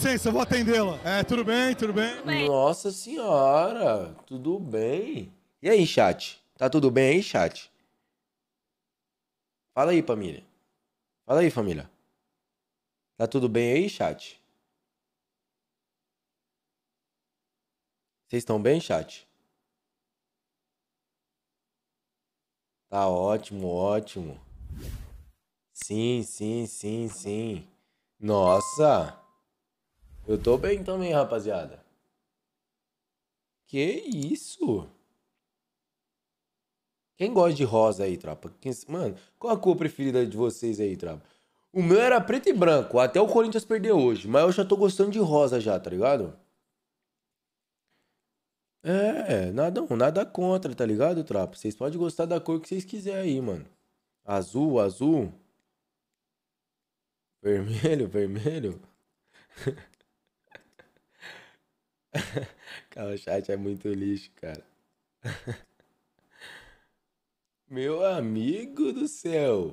licença, vou atendê-la. É, tudo bem, tudo bem? tudo bem? Nossa senhora, tudo bem? E aí, chat? Tá tudo bem aí, chat? Fala aí, família. Fala aí, família. Tá tudo bem aí, chat? Vocês estão bem, chat? Tá ótimo, ótimo. Sim, sim, sim, sim. Nossa! Eu tô bem também, rapaziada. Que isso? Quem gosta de rosa aí, tropa? Mano, qual a cor preferida de vocês aí, tropa? O meu era preto e branco, até o Corinthians perdeu hoje. Mas eu já tô gostando de rosa já, tá ligado? É, nada, nada contra, tá ligado, tropa? Vocês podem gostar da cor que vocês quiserem aí, mano. Azul, azul. Vermelho, vermelho. Cara, o chat é muito lixo, cara. Meu amigo do céu.